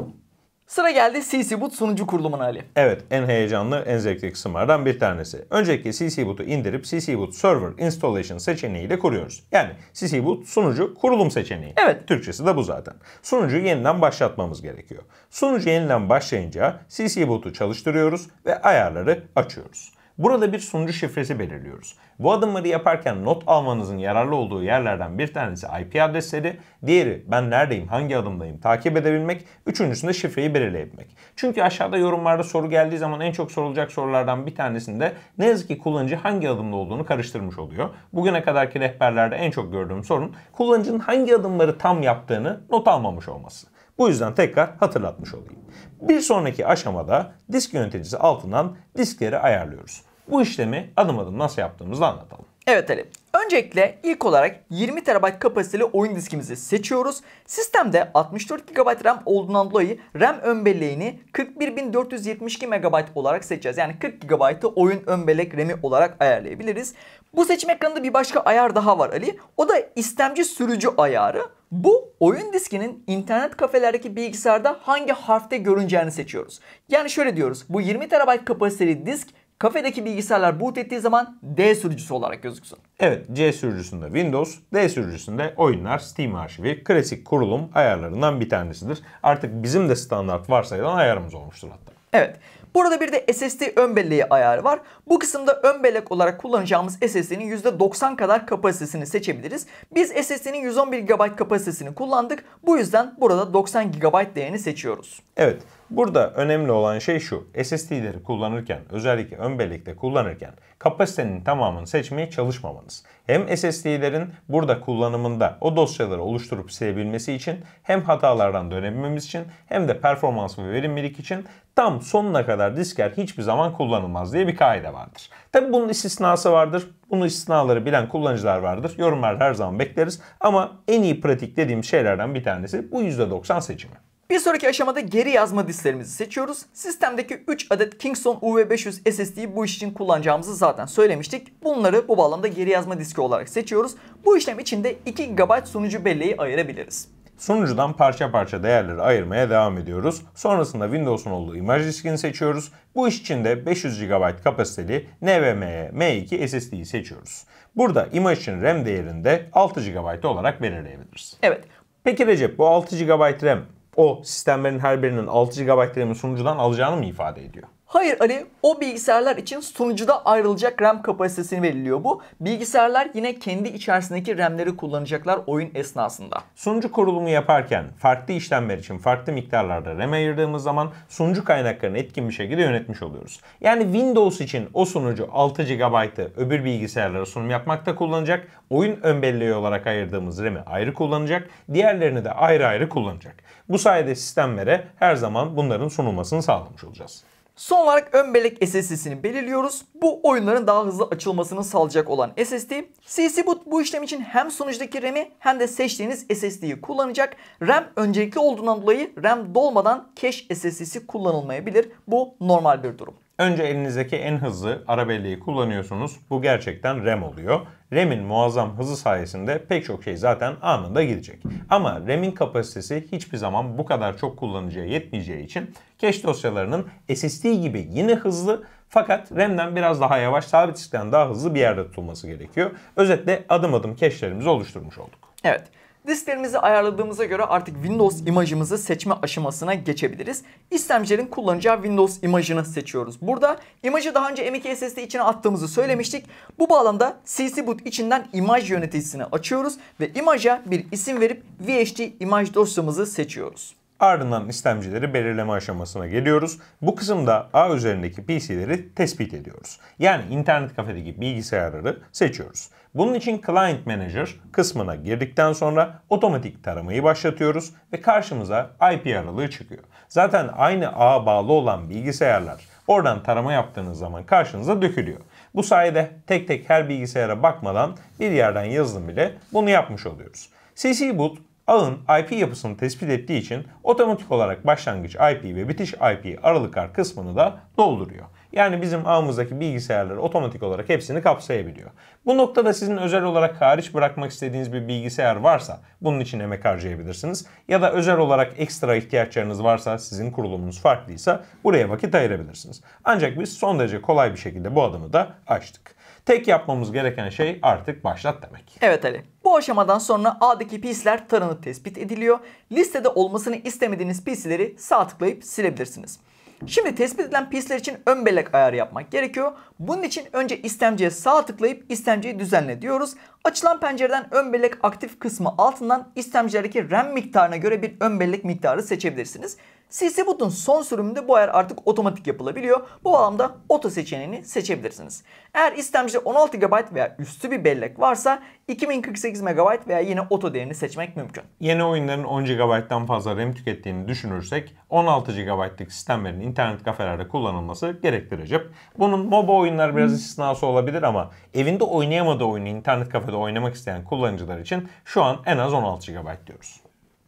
Sıra geldi CC Boot sunucu kurulumuna Ali. Evet en heyecanlı en zevkli kısımlardan bir tanesi. Öncelikle CC Boot'u indirip CC Boot Server Installation seçeneğiyle kuruyoruz. Yani CC Boot sunucu kurulum seçeneği. Evet. Türkçesi de bu zaten. Sunucu yeniden başlatmamız gerekiyor. Sunucu yeniden başlayınca CC Boot'u çalıştırıyoruz ve ayarları açıyoruz. Burada bir sunucu şifresi belirliyoruz. Bu adımları yaparken not almanızın yararlı olduğu yerlerden bir tanesi IP adresleri, diğeri ben neredeyim, hangi adımdayım takip edebilmek, üçüncüsünde şifreyi belirleyebilmek. Çünkü aşağıda yorumlarda soru geldiği zaman en çok sorulacak sorulardan bir tanesinde ne yazık ki kullanıcı hangi adımda olduğunu karıştırmış oluyor. Bugüne kadarki rehberlerde en çok gördüğüm sorun kullanıcının hangi adımları tam yaptığını not almamış olması. Bu yüzden tekrar hatırlatmış olayım. Bir sonraki aşamada disk yöneticisi altından diskleri ayarlıyoruz. Bu işlemi adım adım nasıl yaptığımızı anlatalım. Evet Ali. Öncelikle ilk olarak 20 TB kapasiteli oyun diskimizi seçiyoruz. Sistemde 64 GB RAM olduğundan dolayı RAM ön belleğini 41472 MB olarak seçeceğiz. Yani 40 GB'ı oyun ön bellek RAM'i olarak ayarlayabiliriz. Bu seçim ekranında bir başka ayar daha var Ali. O da istemci sürücü ayarı. Bu oyun diskinin internet kafelerdeki bilgisayarda hangi harfte görüneceğini seçiyoruz. Yani şöyle diyoruz. Bu 20 TB kapasiteli disk kafedeki bilgisayarlar boot ettiği zaman D sürücüsü olarak gözüksün. Evet C sürücüsünde Windows, D sürücüsünde oyunlar, Steam arşivi, klasik kurulum ayarlarından bir tanesidir. Artık bizim de standart varsayılan ayarımız olmuştur hatta. Evet. Burada bir de SSD ön belleği ayarı var. Bu kısımda ön bellek olarak kullanacağımız SSD'nin %90 kadar kapasitesini seçebiliriz. Biz SSD'nin 111 GB kapasitesini kullandık. Bu yüzden burada 90 GB değerini seçiyoruz. Evet. Burada önemli olan şey şu. SSD'leri kullanırken özellikle ön bellekte kullanırken kapasitenin tamamını seçmeye çalışmamanız. Hem SSD'lerin burada kullanımında o dosyaları oluşturup silebilmesi için hem hatalardan dönememiz için hem de performans ve verimlilik için tam sonuna kadar disker hiçbir zaman kullanılmaz diye bir kaide vardır. Tabi bunun istisnası vardır. Bunun istisnaları bilen kullanıcılar vardır. Yorumlar her zaman bekleriz ama en iyi pratik dediğim şeylerden bir tanesi bu %90 seçimi. Bir sonraki aşamada geri yazma disklerimizi seçiyoruz. Sistemdeki 3 adet Kingston UV500 SSD'yi bu iş için kullanacağımızı zaten söylemiştik. Bunları bu bağlamda geri yazma diski olarak seçiyoruz. Bu işlem için de 2 GB sunucu belleği ayırabiliriz. Sunucudan parça parça değerleri ayırmaya devam ediyoruz. Sonrasında Windows'un olduğu imaj diskini seçiyoruz. Bu iş için de 500 GB kapasiteli NVMe M2 SSD'yi seçiyoruz. Burada imaj için RAM değerini de 6 GB olarak belirleyebiliriz. Evet. Peki Recep bu 6 GB RAM o sistemlerin her birinin 6 GB RAM'i sunucudan alacağını mı ifade ediyor? Hayır Ali hani o bilgisayarlar için sunucuda ayrılacak RAM kapasitesini belirliyor bu. Bilgisayarlar yine kendi içerisindeki RAM'leri kullanacaklar oyun esnasında. Sunucu kurulumu yaparken farklı işlemler için farklı miktarlarda RAM ayırdığımız zaman sunucu kaynaklarını etkin bir şekilde yönetmiş oluyoruz. Yani Windows için o sunucu 6 GB'ı öbür bilgisayarlara sunum yapmakta kullanacak. Oyun ön belleği olarak ayırdığımız RAM'i ayrı kullanacak. Diğerlerini de ayrı ayrı kullanacak. Bu sayede sistemlere her zaman bunların sunulmasını sağlamış olacağız. Son olarak ön bellek SSD'sini belirliyoruz. Bu oyunların daha hızlı açılmasını sağlayacak olan SSD. CC Boot bu işlem için hem sonuçtaki RAM'i hem de seçtiğiniz SSD'yi kullanacak. RAM öncelikli olduğundan dolayı RAM dolmadan cache SSD'si kullanılmayabilir. Bu normal bir durum. Önce elinizdeki en hızlı arabelliği kullanıyorsunuz. Bu gerçekten RAM oluyor. RAM'in muazzam hızı sayesinde pek çok şey zaten anında gidecek. Ama RAM'in kapasitesi hiçbir zaman bu kadar çok kullanıcıya yetmeyeceği için cache dosyalarının SSD gibi yine hızlı fakat RAM'den biraz daha yavaş, sabit diskten daha hızlı bir yerde tutulması gerekiyor. Özetle adım adım cache'lerimizi oluşturmuş olduk. Evet. Listelerimizi ayarladığımıza göre artık Windows imajımızı seçme aşamasına geçebiliriz. İstemcilerin kullanacağı Windows imajını seçiyoruz. Burada imajı daha önce M.2 SSD içine attığımızı söylemiştik. Bu bağlamda CC Boot içinden imaj yöneticisini açıyoruz ve imaja bir isim verip VHD imaj dosyamızı seçiyoruz. Ardından işlemcileri belirleme aşamasına geliyoruz. Bu kısımda ağ üzerindeki PC'leri tespit ediyoruz. Yani internet kafedeki bilgisayarları seçiyoruz. Bunun için Client Manager kısmına girdikten sonra otomatik taramayı başlatıyoruz ve karşımıza IP aralığı çıkıyor. Zaten aynı ağa bağlı olan bilgisayarlar oradan tarama yaptığınız zaman karşınıza dökülüyor. Bu sayede tek tek her bilgisayara bakmadan bir yerden yazılım bile bunu yapmış oluyoruz. CC Boot ağın IP yapısını tespit ettiği için otomatik olarak başlangıç IP ve bitiş IP aralıklar kısmını da dolduruyor. Yani bizim ağımızdaki bilgisayarları otomatik olarak hepsini kapsayabiliyor. Bu noktada sizin özel olarak hariç bırakmak istediğiniz bir bilgisayar varsa bunun için emek harcayabilirsiniz. Ya da özel olarak ekstra ihtiyaçlarınız varsa sizin kurulumunuz farklıysa buraya vakit ayırabilirsiniz. Ancak biz son derece kolay bir şekilde bu adımı da açtık. Tek yapmamız gereken şey artık başlat demek. Evet Ali. Bu aşamadan sonra A'daki PC'ler taranıp tespit ediliyor. Listede olmasını istemediğiniz PC'leri sağ tıklayıp silebilirsiniz. Şimdi tespit edilen PC'ler için ön bellek ayarı yapmak gerekiyor. Bunun için önce istemciye sağ tıklayıp istemciyi düzenle diyoruz. Açılan pencereden ön bellek aktif kısmı altından istemcilerdeki RAM miktarına göre bir ön bellek miktarı seçebilirsiniz. CC Boot'un son sürümünde bu ayar artık otomatik yapılabiliyor. Bu bağlamda oto seçeneğini seçebilirsiniz. Eğer istemci 16 GB veya üstü bir bellek varsa 2048 MB veya yine oto değerini seçmek mümkün. Yeni oyunların 10 GB'dan fazla RAM tükettiğini düşünürsek 16 GB'lık sistemlerin internet kafelerde kullanılması gerekli Recep. Bunun MOBA oyunlar biraz istisnası olabilir ama evinde oynayamadığı oyunu internet kafede oynamak isteyen kullanıcılar için şu an en az 16 GB diyoruz.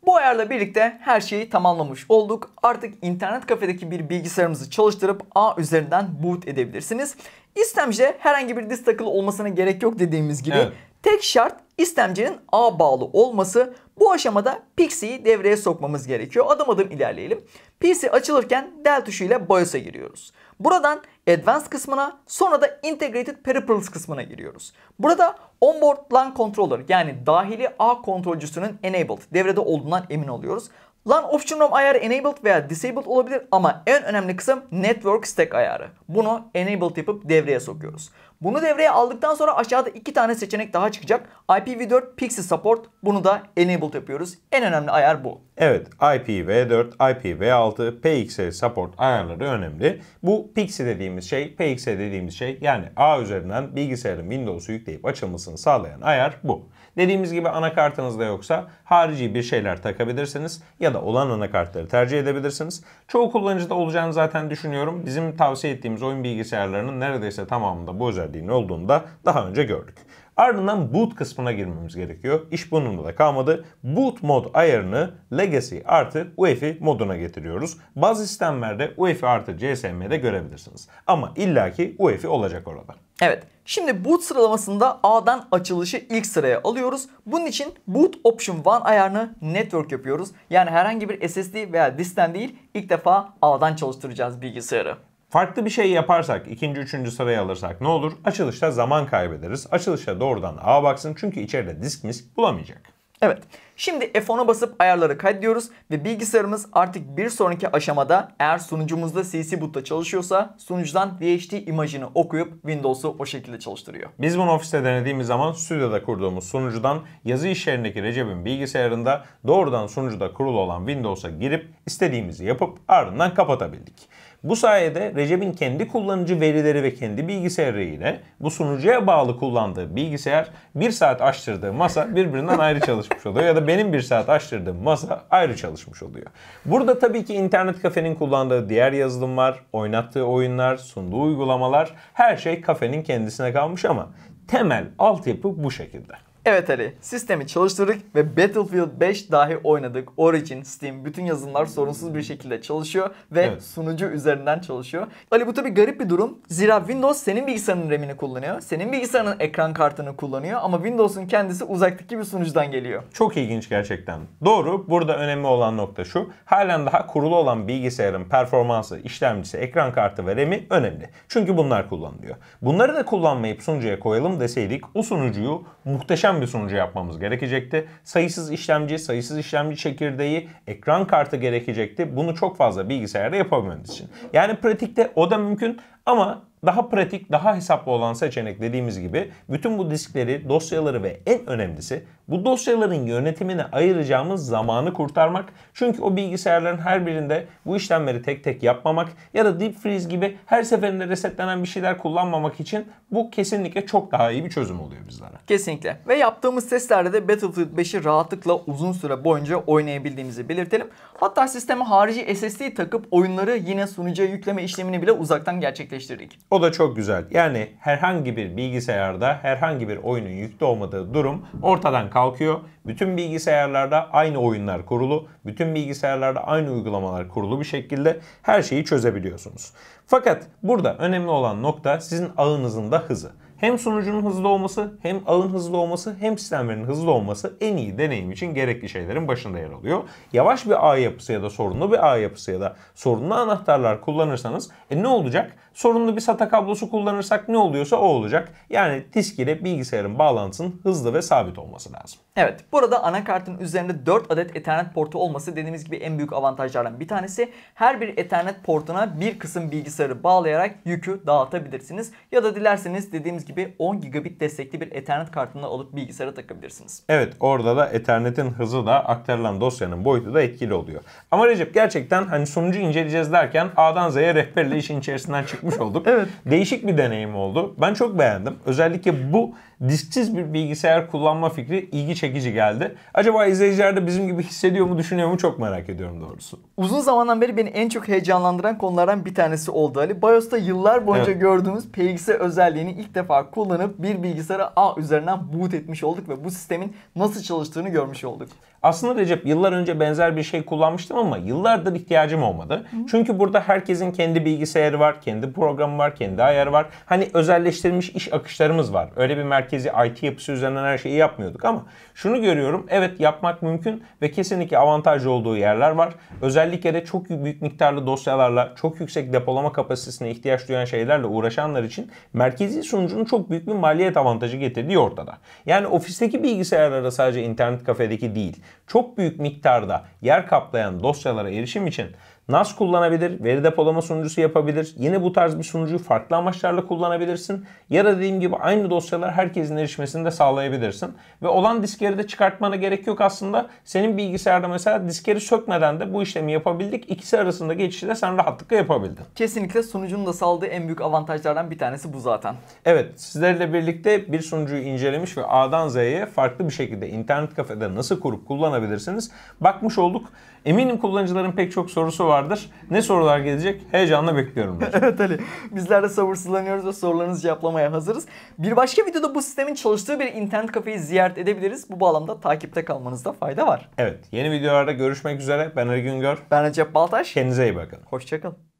Bu ayarla birlikte her şeyi tamamlamış olduk. Artık internet kafedeki bir bilgisayarımızı çalıştırıp A üzerinden boot edebilirsiniz. İstemcide herhangi bir disk takılı olmasına gerek yok dediğimiz gibi evet. tek şart istemcinin A bağlı olması. Bu aşamada Pixie'yi devreye sokmamız gerekiyor. Adım adım ilerleyelim. PC açılırken del ile BIOS'a giriyoruz. Buradan Advanced kısmına sonra da Integrated Peripherals kısmına giriyoruz. Burada Onboard LAN Controller yani dahili ağ kontrolcüsünün enabled devrede olduğundan emin oluyoruz. Lan option ROM ayarı enabled veya disabled olabilir ama en önemli kısım network stack ayarı. Bunu enabled yapıp devreye sokuyoruz. Bunu devreye aldıktan sonra aşağıda iki tane seçenek daha çıkacak. IPv4 Pixie Support bunu da enabled yapıyoruz. En önemli ayar bu. Evet IPv4, IPv6, PXE support ayarları önemli. Bu Pixie dediğimiz şey, PXE dediğimiz şey yani ağ üzerinden bilgisayarın Windows'u yükleyip açılmasını sağlayan ayar bu. Dediğimiz gibi anakartınızda yoksa harici bir şeyler takabilirsiniz ya da olan anakartları tercih edebilirsiniz. Çoğu kullanıcıda olacağını zaten düşünüyorum. Bizim tavsiye ettiğimiz oyun bilgisayarlarının neredeyse tamamında bu özelliğin olduğunu da daha önce gördük. Ardından boot kısmına girmemiz gerekiyor. İş bununla da kalmadı. Boot mod ayarını Legacy artı UEFI moduna getiriyoruz. Bazı sistemlerde UEFI artı CSM'de görebilirsiniz. Ama illaki UEFI olacak orada. Evet. Şimdi boot sıralamasında A'dan açılışı ilk sıraya alıyoruz. Bunun için boot option 1 ayarını network yapıyoruz. Yani herhangi bir SSD veya diskten değil ilk defa A'dan çalıştıracağız bilgisayarı. Farklı bir şey yaparsak, ikinci, üçüncü sıraya alırsak ne olur? Açılışta zaman kaybederiz. Açılışa doğrudan A baksın çünkü içeride disk misk bulamayacak. Evet. Şimdi F10'a basıp ayarları kaydediyoruz ve bilgisayarımız artık bir sonraki aşamada eğer sunucumuzda CC Boot'ta çalışıyorsa sunucudan VHD imajını okuyup Windows'u o şekilde çalıştırıyor. Biz bunu ofiste denediğimiz zaman stüdyoda kurduğumuz sunucudan yazı iş yerindeki Recep'in bilgisayarında doğrudan sunucuda kurulu olan Windows'a girip istediğimizi yapıp ardından kapatabildik. Bu sayede Recep'in kendi kullanıcı verileri ve kendi bilgisayarıyla bu sunucuya bağlı kullandığı bilgisayar bir saat açtırdığı masa birbirinden ayrı çalışmış oluyor. Ya da benim bir saat açtırdığım masa ayrı çalışmış oluyor. Burada tabii ki internet kafenin kullandığı diğer yazılımlar, oynattığı oyunlar, sunduğu uygulamalar her şey kafenin kendisine kalmış ama temel altyapı bu şekilde. Evet Ali, sistemi çalıştırdık ve Battlefield 5 dahi oynadık. Origin, Steam bütün yazılımlar sorunsuz bir şekilde çalışıyor ve evet. sunucu üzerinden çalışıyor. Ali bu tabi garip bir durum. Zira Windows senin bilgisayarın RAM'ini kullanıyor. Senin bilgisayarın ekran kartını kullanıyor ama Windows'un kendisi uzaktaki bir sunucudan geliyor. Çok ilginç gerçekten. Doğru. Burada önemli olan nokta şu. Halen daha kurulu olan bilgisayarın performansı, işlemcisi, ekran kartı ve RAM'i önemli. Çünkü bunlar kullanılıyor. Bunları da kullanmayıp sunucuya koyalım deseydik o sunucuyu muhteşem işlem bir sunucu yapmamız gerekecekti. Sayısız işlemci, sayısız işlemci çekirdeği, ekran kartı gerekecekti. Bunu çok fazla bilgisayarda yapabilmemiz için. Yani pratikte o da mümkün ama daha pratik, daha hesaplı olan seçenek dediğimiz gibi bütün bu diskleri, dosyaları ve en önemlisi bu dosyaların yönetimine ayıracağımız zamanı kurtarmak. Çünkü o bilgisayarların her birinde bu işlemleri tek tek yapmamak ya da deep freeze gibi her seferinde resetlenen bir şeyler kullanmamak için bu kesinlikle çok daha iyi bir çözüm oluyor bizlere. Kesinlikle. Ve yaptığımız testlerde de Battlefield 5'i rahatlıkla uzun süre boyunca oynayabildiğimizi belirtelim. Hatta sisteme harici SSD takıp oyunları yine sunucuya yükleme işlemini bile uzaktan gerçekleştirdik. O da çok güzel. Yani herhangi bir bilgisayarda herhangi bir oyunun yüklü olmadığı durum ortadan kalkıyor. Bütün bilgisayarlarda aynı oyunlar kurulu, bütün bilgisayarlarda aynı uygulamalar kurulu bir şekilde her şeyi çözebiliyorsunuz. Fakat burada önemli olan nokta sizin ağınızın da hızı. Hem sunucunun hızlı olması, hem ağın hızlı olması, hem sistemlerin hızlı olması en iyi deneyim için gerekli şeylerin başında yer alıyor. Yavaş bir ağ yapısı ya da sorunlu bir ağ yapısı ya da sorunlu anahtarlar kullanırsanız e ne olacak? Sorunlu bir SATA kablosu kullanırsak ne oluyorsa o olacak. Yani disk ile bilgisayarın bağlantısının hızlı ve sabit olması lazım. Evet burada anakartın üzerinde 4 adet Ethernet portu olması dediğimiz gibi en büyük avantajlardan bir tanesi. Her bir Ethernet portuna bir kısım bilgisayarı bağlayarak yükü dağıtabilirsiniz. Ya da dilerseniz dediğimiz gibi 10 gigabit destekli bir Ethernet kartını alıp bilgisayara takabilirsiniz. Evet orada da Ethernet'in hızı da aktarılan dosyanın boyutu da etkili oluyor. Ama Recep gerçekten hani sonucu inceleyeceğiz derken A'dan Z'ye rehberle işin içerisinden çıkmış olduk. evet. Değişik bir deneyim oldu. Ben çok beğendim. Özellikle bu disksiz bir bilgisayar kullanma fikri ilgi çekiyor çekici geldi. Acaba izleyiciler de bizim gibi hissediyor mu düşünüyor mu çok merak ediyorum doğrusu. Uzun zamandan beri beni en çok heyecanlandıran konulardan bir tanesi oldu Ali. BIOS'ta yıllar boyunca evet. gördüğümüz PXE özelliğini ilk defa kullanıp bir bilgisayara a üzerinden boot etmiş olduk ve bu sistemin nasıl çalıştığını görmüş olduk. Aslında Recep yıllar önce benzer bir şey kullanmıştım ama yıllardır ihtiyacım olmadı. Hı. Çünkü burada herkesin kendi bilgisayarı var, kendi programı var, kendi ayarı var. Hani özelleştirilmiş iş akışlarımız var. Öyle bir merkezi IT yapısı üzerinden her şeyi yapmıyorduk ama şunu görüyorum. Evet yapmak mümkün ve kesinlikle avantaj olduğu yerler var. Özellikle de çok büyük miktarlı dosyalarla, çok yüksek depolama kapasitesine ihtiyaç duyan şeylerle uğraşanlar için merkezi sunucunun çok büyük bir maliyet avantajı getirdiği ortada. Yani ofisteki bilgisayarlara sadece internet kafedeki değil, çok büyük miktarda yer kaplayan dosyalara erişim için NAS kullanabilir, veri depolama sunucusu yapabilir. Yine bu tarz bir sunucuyu farklı amaçlarla kullanabilirsin. Ya da dediğim gibi aynı dosyalar herkesin erişmesini de sağlayabilirsin. Ve olan diskleri de çıkartmana gerek yok aslında. Senin bilgisayarda mesela diskleri sökmeden de bu işlemi yapabildik. İkisi arasında geçişi de sen rahatlıkla yapabildin. Kesinlikle sunucunun da sağladığı en büyük avantajlardan bir tanesi bu zaten. Evet sizlerle birlikte bir sunucuyu incelemiş ve A'dan Z'ye farklı bir şekilde internet kafede nasıl kurup kullanabilirsiniz bakmış olduk. Eminim kullanıcıların pek çok sorusu vardır. Ne sorular gelecek? Heyecanla bekliyorum. evet Ali. Bizler de sabırsızlanıyoruz ve sorularınızı cevaplamaya hazırız. Bir başka videoda bu sistemin çalıştığı bir internet kafeyi ziyaret edebiliriz. Bu bağlamda takipte kalmanızda fayda var. Evet. Yeni videolarda görüşmek üzere. Ben Ali Güngör. Ben Recep Baltaş. Kendinize iyi bakın. Hoşçakalın.